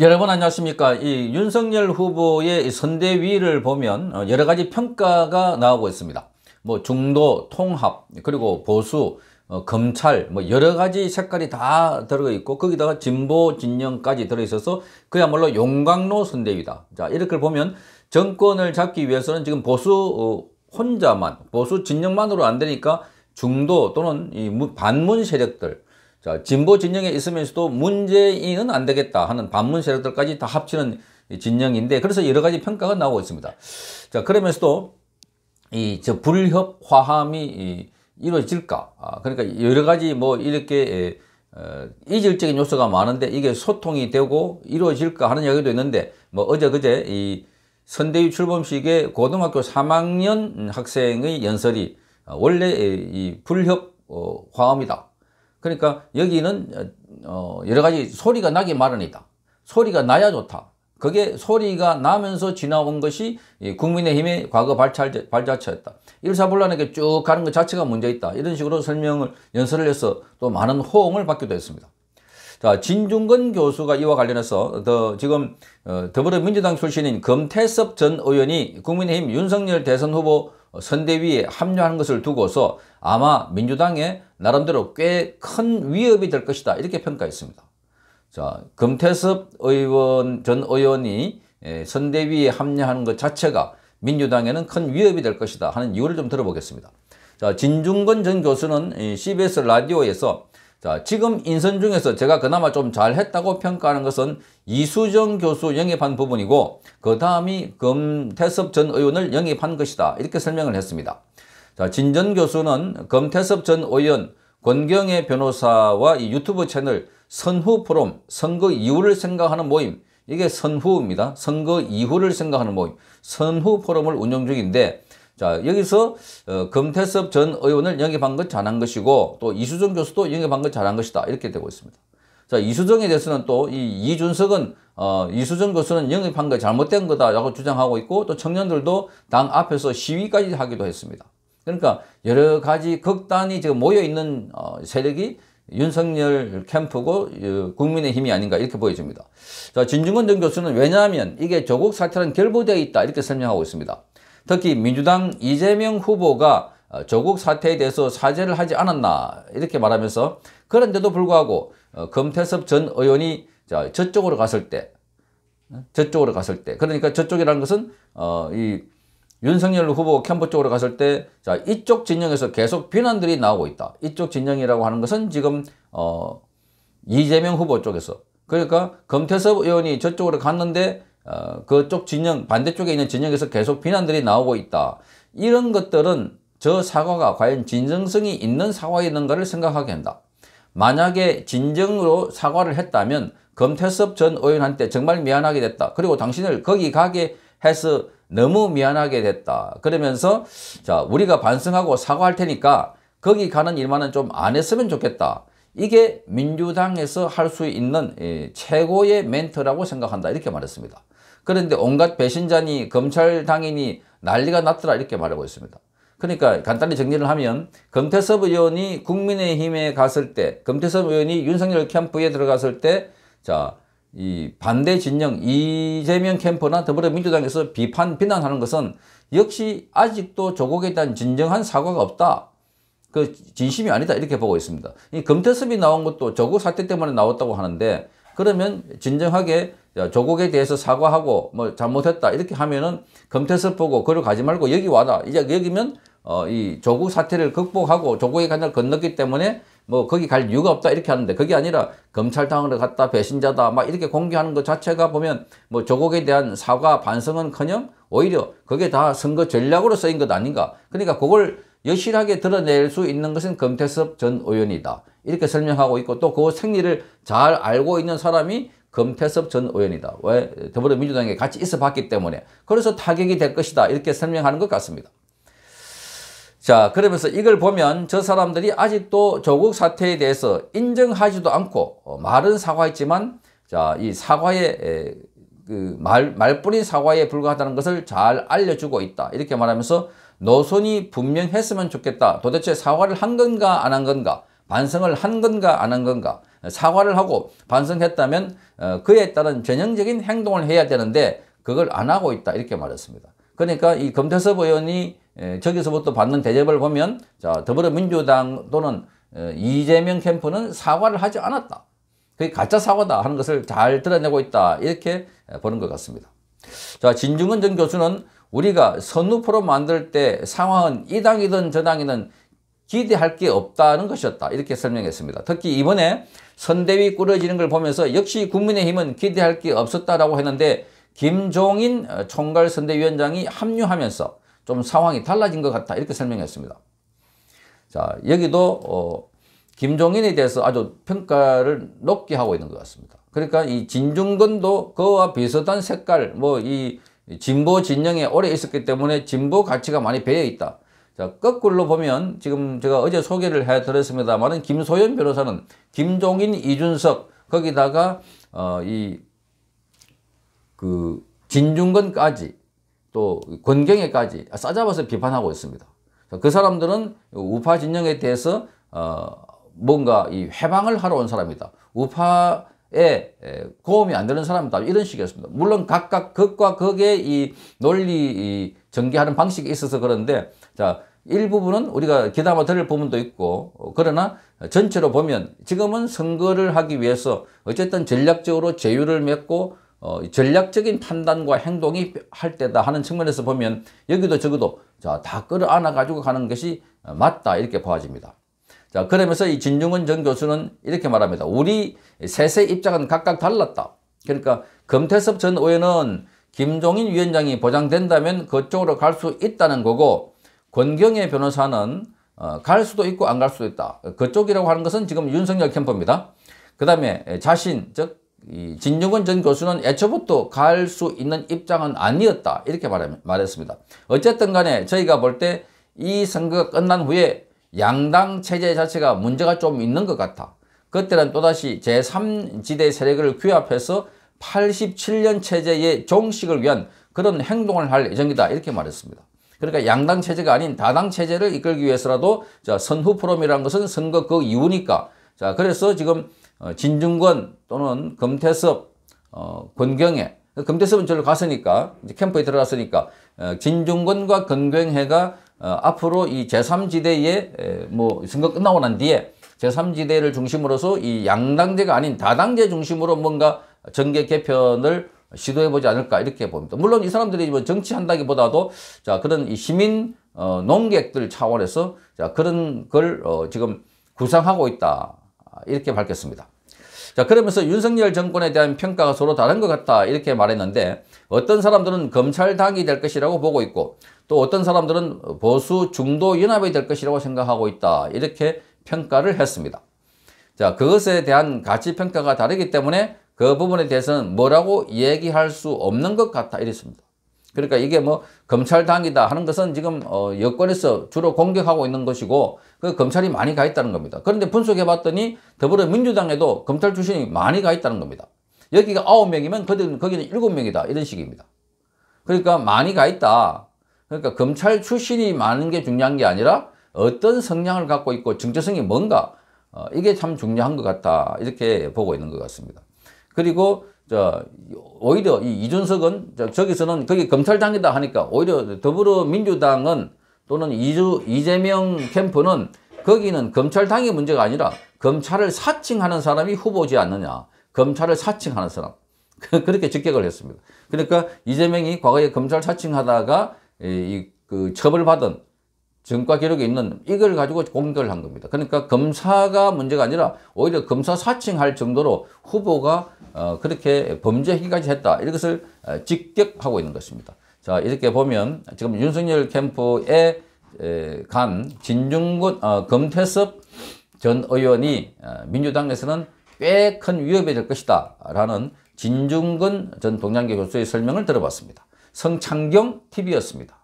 여러분 안녕하십니까 이 윤석열 후보의 선대위를 보면 어, 여러 가지 평가가 나오고 있습니다 뭐 중도 통합 그리고 보수 어, 검찰 뭐 여러 가지 색깔이 다 들어 있고 거기다가 진보 진영까지 들어 있어서 그야말로 용광로 선대위다 자 이렇게 보면 정권을 잡기 위해서는 지금 보수 어, 혼자만 보수 진영만으로 안 되니까 중도 또는 이 반문 세력들 자, 진보 진영에 있으면서도 문재인은 안 되겠다 하는 반문 세력들까지 다 합치는 진영인데 그래서 여러 가지 평가가 나오고 있습니다. 자, 그러면서도 이 저 불협 화함이 이 이루어질까? 아, 그러니까 여러 가지 뭐 이렇게 어, 이질적인 요소가 많은데 이게 소통이 되고 이루어질까 하는 이야기도 있는데 뭐 어제 그제 이 선대위 출범식에 고등학교 3학년 학생의 연설이 어, 원래 이 불협 어, 화합이다 그러니까 여기는 어, 여러 가지 소리가 나기 마련이다. 소리가 나야 좋다. 그게 소리가 나면서 지나온 것이 국민의힘의 과거 발찰, 발자처였다. 일사불란하게 쭉 가는 것 자체가 문제 있다. 이런 식으로 설명을 연설을 해서 또 많은 호응을 받기도 했습니다. 자, 진중근 교수가 이와 관련해서 더 지금 어, 더불어민주당 출신인 금태섭전 의원이 국민의힘 윤석열 대선 후보 어, 선대위에 합류하는 것을 두고서 아마 민주당에 나름대로 꽤 큰 위협이 될 것이다 이렇게 평가했습니다. 자 금태섭 의원 전 의원이 예, 선대위에 합류하는 것 자체가 민주당에는 큰 위협이 될 것이다 하는 이유를 좀 들어보겠습니다. 자진중건전 교수는 CBS 라디오에서 자, 지금 인선 중에서 제가 그나마 좀 잘했다고 평가하는 것은 이수정 교수 영입한 부분이고 그 다음이 금태섭 전 의원을 영입한 것이다. 이렇게 설명을 했습니다. 자, 진전 교수는 금태섭 전 의원 권경혜 변호사와 이 유튜브 채널 선후 포럼 선거 이후를 생각하는 모임 이게 선후입니다. 선거 이후를 생각하는 모임 선후 포럼을 운영 중인데 자 여기서 어, 금태섭 전 의원을 영입한 것 잘한 것이고 또 이수정 교수도 영입한 것 잘한 것이다 이렇게 되고 있습니다. 자 이수정에 대해서는 또이 이준석은 어, 이수정 교수는 영입한 게 잘못된 거다라고 주장하고 있고 또 청년들도 당 앞에서 시위까지 하기도 했습니다. 그러니까 여러 가지 극단이 지금 모여 있는 어, 세력이 윤석열 캠프고 어, 국민의 힘이 아닌가 이렇게 보여집니다. 자, 진중권 전 교수는 왜냐하면 이게 조국 사태랑 결부되어 있다 이렇게 설명하고 있습니다. 특히 민주당 이재명 후보가 어, 조국 사태에 대해서 사죄를 하지 않았나 이렇게 말하면서 그런데도 불구하고 검태섭 어, 전 의원이 저쪽으로 갔을 때 어, 저쪽으로 갔을 때 그러니까 저쪽이라는 것은 어, 이 윤석열 후보 캠프 쪽으로 갔을 때 자, 이쪽 진영에서 계속 비난들이 나오고 있다. 이쪽 진영이라고 하는 것은 지금 어, 이재명 후보 쪽에서 그러니까 검태섭 의원이 저쪽으로 갔는데 어, 그쪽 진영 반대쪽에 있는 진영에서 계속 비난들이 나오고 있다. 이런 것들은 저 사과가 과연 진정성이 있는 사과였는가를 생각하게 한다. 만약에 진정으로 사과를 했다면 검태섭 전 의원한테 정말 미안하게 됐다. 그리고 당신을 거기 가게 해서 너무 미안하게 됐다. 그러면서 자 우리가 반성하고 사과할 테니까 거기 가는 일만은 좀 안 했으면 좋겠다. 이게 민주당에서 할 수 있는 예, 최고의 멘트라고 생각한다. 이렇게 말했습니다. 그런데 온갖 배신자니 검찰 당인이 난리가 났더라 이렇게 말하고 있습니다. 그러니까 간단히 정리를 하면 검태섭 의원이 국민의힘에 갔을 때 검태섭 의원이 윤석열 캠프에 들어갔을 때자 이 반대 진영 이재명 캠프나 더불어민주당에서 비판 비난하는 것은 역시 아직도 조국에 대한 진정한 사과가 없다. 그 진심이 아니다 이렇게 보고 있습니다. 이 검태섭이 나온 것도 조국 사태 때문에 나왔다고 하는데 그러면 진정하게 조국에 대해서 사과하고 뭐 잘못했다 이렇게 하면은 검태서 보고 그걸 가지 말고 여기 와라 이제 여기면 어 이 조국 사태를 극복하고 조국의 간을 건넜기 때문에 뭐 거기 갈 이유가 없다 이렇게 하는데 그게 아니라 검찰당으로 갔다 배신자다 막 이렇게 공개하는 것 자체가 보면 뭐 조국에 대한 사과 반성은커녕 오히려 그게 다 선거 전략으로 쓰인 것 아닌가 그러니까 그걸 여실하게 드러낼 수 있는 것은 검태섭 전 의원이다 이렇게 설명하고 있고 또 그 생리를 잘 알고 있는 사람이 금태섭 전 의원이다. 왜? 더불어민주당에 같이 있어 봤기 때문에. 그래서 타격이 될 것이다. 이렇게 설명하는 것 같습니다. 자, 그러면서 이걸 보면 저 사람들이 아직도 조국 사태에 대해서 인정하지도 않고 어, 말은 사과했지만 자, 이 사과의 그 말, 말뿐인 사과에 불과하다는 것을 잘 알려주고 있다. 이렇게 말하면서 노선이 분명했으면 좋겠다. 도대체 사과를 한 건가 안 한 건가? 반성을 한 건가 안 한 건가 사과를 하고 반성했다면 어, 그에 따른 전형적인 행동을 해야 되는데 그걸 안 하고 있다 이렇게 말했습니다. 그러니까 이 검태섭 의원이 저기서부터 받는 대접을 보면 자 더불어민주당 또는 어, 이재명 캠프는 사과를 하지 않았다. 그게 가짜 사과다 하는 것을 잘 드러내고 있다 이렇게 보는 것 같습니다. 자 진중근 전 교수는 우리가 선우포로 만들 때 상황은 이 당이든 저 당이든 기대할 게 없다는 것이었다. 이렇게 설명했습니다. 특히 이번에 선대위 꾸려지는 걸 보면서 역시 국민의힘은 기대할 게 없었다라고 했는데 김종인 어, 총괄 선대위원장이 합류하면서 좀 상황이 달라진 것 같다. 이렇게 설명했습니다. 자, 여기도 어, 김종인에 대해서 아주 평가를 높게 하고 있는 것 같습니다. 그러니까 이 진중근도 그와 비슷한 색깔, 뭐 이 진보 진영에 오래 있었기 때문에 진보 가치가 많이 배어 있다. 자, 거꾸로 보면 지금 제가 어제 소개를 해드렸습니다만은 김소연 변호사는 김종인, 이준석 거기다가 어, 이그 진중근까지 또 권경애까지 싸잡아서 비판하고 있습니다. 자, 그 사람들은 우파 진영에 대해서 어, 뭔가 이 해방을 하러 온 사람이다. 우파에 고음이 안 되는 사람이다. 이런 식이었습니다. 물론 각각 극과 극의 이 논리 이 전개하는 방식에 있어서 그런데 자, 일부분은 우리가 기담아 들을 부분도 있고 그러나 전체로 보면 지금은 선거를 하기 위해서 어쨌든 전략적으로 제휴를 맺고 어, 전략적인 판단과 행동이 할 때다 하는 측면에서 보면 여기도 저기도 자, 다 끌어안아 가지고 가는 것이 맞다 이렇게 보아집니다. 자 그러면서 이 진중은 전 교수는 이렇게 말합니다. 우리 셋의 입장은 각각 달랐다. 그러니까 금태섭 전 의원은 김종인 위원장이 보장된다면 그쪽으로 갈 수 있다는 거고 권경의 변호사는 어, 갈 수도 있고 안 갈 수도 있다. 그쪽이라고 하는 것은 지금 윤석열 캠프입니다. 그 다음에 자신, 즉 진중권 전 교수는 애초부터 갈 수 있는 입장은 아니었다. 이렇게 말했, 습니다 어쨌든 간에 저희가 볼 때 이 선거가 끝난 후에 양당 체제 자체가 문제가 좀 있는 것 같아. 그때는 또다시 제3지대 세력을 규합해서 87년 체제의 종식을 위한 그런 행동을 할 예정이다. 이렇게 말했습니다. 그러니까 양당 체제가 아닌 다당 체제를 이끌기 위해서라도 자, 선후 프롬이라는 것은 선거 그 이후니까 자, 그래서 지금 어, 진중권 또는 검태섭, 어, 권경애 검태섭은 그 저를 갔으니까 이제 캠프에 들어갔으니까 어, 진중권과 권경애가 어, 앞으로 이 제3지대에 뭐 선거 끝나고 난 뒤에 제3지대를 중심으로서 이 양당제가 아닌 다당제 중심으로 뭔가 정계 개편을 시도해보지 않을까 이렇게 봅니다. 물론 이 사람들이 뭐 정치한다기보다도 자 그런 시민 어, 농객들 차원에서 자 그런 걸 어, 지금 구상하고 있다 이렇게 밝혔습니다. 자 그러면서 윤석열 정권에 대한 평가가 서로 다른 것 같다 이렇게 말했는데 어떤 사람들은 검찰당이 될 것이라고 보고 있고 또 어떤 사람들은 보수 중도 연합이 될 것이라고 생각하고 있다 이렇게 평가를 했습니다. 자 그것에 대한 가치 평가가 다르기 때문에 그 부분에 대해서는 뭐라고 얘기할 수 없는 것 같다 이랬습니다. 그러니까 이게 뭐 검찰당이다 하는 것은 지금 어, 여권에서 주로 공격하고 있는 것이고 그 검찰이 많이 가 있다는 겁니다. 그런데 분석해 봤더니 더불어민주당에도 검찰 출신이 많이 가 있다는 겁니다. 여기가 9명이면 거기는, 7명이다 이런 식입니다. 그러니까 많이 가 있다. 그러니까 검찰 출신이 많은 게 중요한 게 아니라 어떤 성향을 갖고 있고 정체성이 뭔가 어, 이게 참 중요한 것 같다 이렇게 보고 있는 것 같습니다. 그리고 자, 오히려 이 이준석은 자, 저기서는 거기 검찰당이다 하니까 오히려 더불어민주당은 또는 이주, 이재명 캠프는 거기는 검찰당의 문제가 아니라 검찰을 사칭하는 사람이 후보지 않느냐. 검찰을 사칭하는 사람. 그렇게 직격을 했습니다. 그러니까 이재명이 과거에 검찰 사칭하다가 이, 그 처벌받은 증과 기록에 있는 이걸 가지고 공격을 한 겁니다. 그러니까 검사가 문제가 아니라 오히려 검사 사칭할 정도로 후보가 어, 그렇게 범죄 행위까지 했다. 이것을 어, 직격하고 있는 것입니다. 자 이렇게 보면 지금 윤석열 캠프에 간진중근 어, 검태섭 전 의원이 어, 민주당 에서는꽤 큰 위협이 될 것이다 라는 진중근 전 동양계 교수의 설명을 들어봤습니다. 성창경 TV였습니다.